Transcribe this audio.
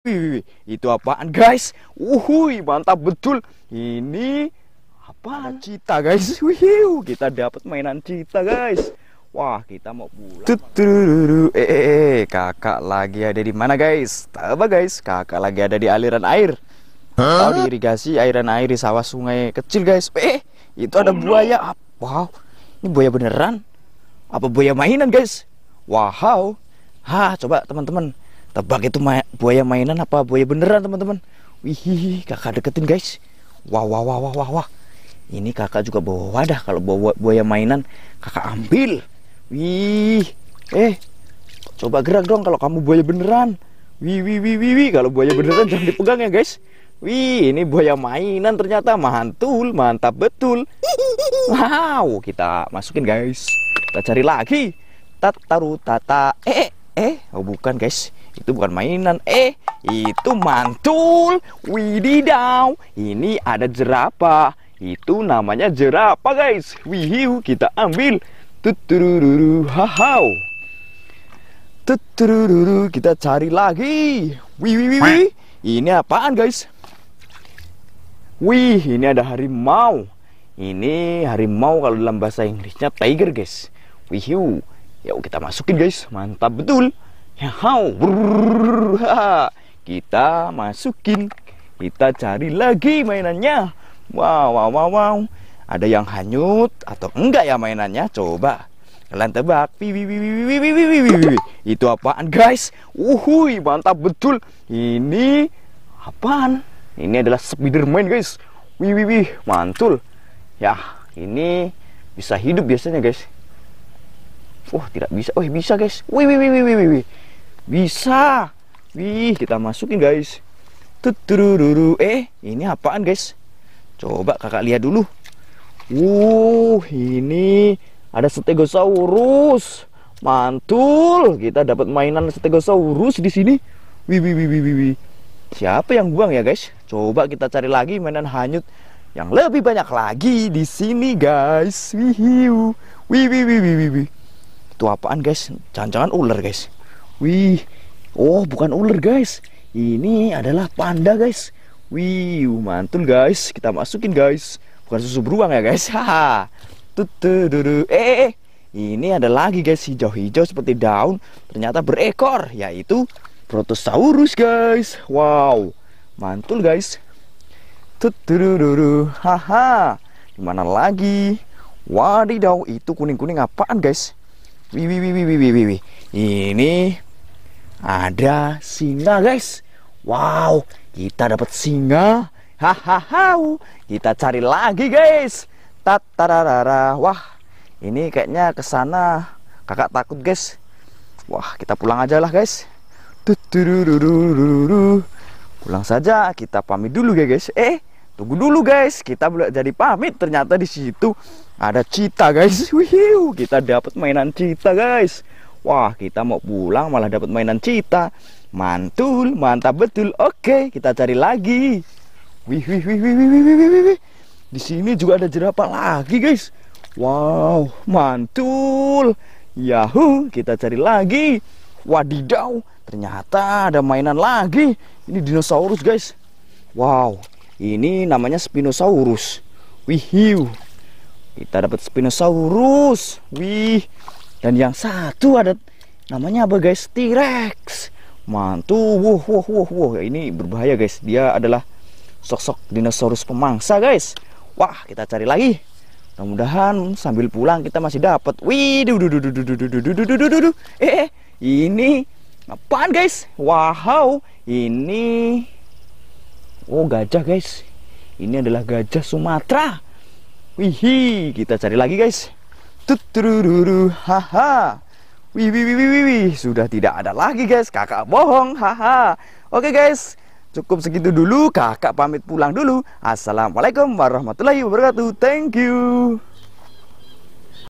Wih, itu apaan guys? Uhui mantap betul. Ini apa cita guys. Wih, kita dapat mainan cita guys. Wah, kita mau pulang. Eh, eh, eh, kakak lagi ada di mana guys? Apa guys? Kakak lagi ada di aliran air. Huh? Tahu di irigasi airan air di sawah sungai kecil guys. Eh, itu ada oh, buaya. Ah, wow, ini buaya beneran? Apa buaya mainan guys? Wow. Hah, coba teman-teman Tebak itu ma buaya mainan apa buaya beneran teman-teman. Wih, kakak deketin guys. Wah, wah, wah, wah, wah, wah. Ini kakak juga bawa wadah. Kalau bawa buaya mainan, kakak ambil. Wih, eh, coba gerak dong kalau kamu buaya beneran. Wih, wih, wih, wih, wih. Kalau buaya beneran jangan dipegang ya guys. Wih, ini buaya mainan ternyata mantul, mantap betul. Wow, kita masukin guys. Kita cari lagi. Tataru tata. Eh, eh, eh. oh bukan guys itu bukan mainan eh itu mantul wididaw ini ada jerapah itu namanya jerapah guys wihiu kita ambil tutururu hahau tutururu kita cari lagi wih wih wih, wih. ini apaan guys wih ini ada harimau ini harimau kalau dalam bahasa Inggrisnya tiger guys wihiu yuk kita masukin guys mantap betul kita masukin, kita cari lagi mainannya. Wow, wow, wow, wow. Ada yang hanyut atau enggak ya mainannya? Coba kalian tebak. Itu apaan, guys? Uhui, mantap betul. Ini apaan? Ini adalah Spiderman, guys. Wiwiwi, mantul. Ya, ini bisa hidup biasanya, guys. Oh, tidak bisa. Oh, bisa, guys. Wih, wih, wih, wih, wih, wih. Bisa. Wih, kita masukin guys. Tutururu. Eh, ini apaan guys? Coba kakak lihat dulu. Uh, ini ada Stegosaurus. Mantul, kita dapat mainan Stegosaurus di sini. Wih, wih, wih, wih, wih. Siapa yang buang ya guys? Coba kita cari lagi mainan hanyut yang lebih banyak lagi di sini guys wih wih wih wih wih, itu apaan guys jangan-jangan ular guys Wih, oh bukan ular guys. Ini adalah panda guys. Wih, mantul guys. Kita masukin guys. Bukan susu beruang ya guys. Haha. Tutu eh, eh, eh, ini ada lagi guys hijau-hijau seperti daun. Ternyata berekor, yaitu Protosaurus guys. Wow, mantul guys. Tutu Haha. Gimana lagi? Wadidaw, itu kuning-kuning apaan guys? Wih, wih, wih, wih, wih, wih, wih. Ini ada singa guys. Wow, kita dapat singa. Hahaha, kita cari lagi guys. Tatararara. Wah, ini kayaknya kesana kakak takut guys. Wah, kita pulang aja lah guys. Pulang saja, kita pamit dulu ya guys. Eh, tunggu dulu guys. Kita boleh jadi pamit. Ternyata di situ ada cita guys. Wih, kita dapat mainan cita guys. Wah kita mau pulang malah dapat mainan cita Mantul, mantap betul Oke kita cari lagi Wih wih wih wih wih wih wih wih Di sini juga ada jerapah lagi guys Wow mantul Yahoo kita cari lagi Wadidaw ternyata ada mainan lagi Ini dinosaurus guys Wow ini namanya Spinosaurus Wihiu kita dapat Spinosaurus Wih dan yang satu ada namanya apa guys? T-Rex. Mantu. Wah, wah, wah, wah. Ini berbahaya guys. Dia adalah sosok dinosaurus pemangsa guys. Wah, kita cari lagi. Mudah-mudahan sambil pulang kita masih dapat. Wih, Eh, ini apaan guys? Wow, ini Oh, gajah guys. Ini adalah gajah Sumatera. Wih, kita cari lagi guys. Tutururu, haha. Wih, wih, wih, wih, wih, sudah tidak ada lagi guys, kakak bohong, haha. Oke guys, cukup segitu dulu, kakak pamit pulang dulu. Assalamualaikum warahmatullahi wabarakatuh, thank you.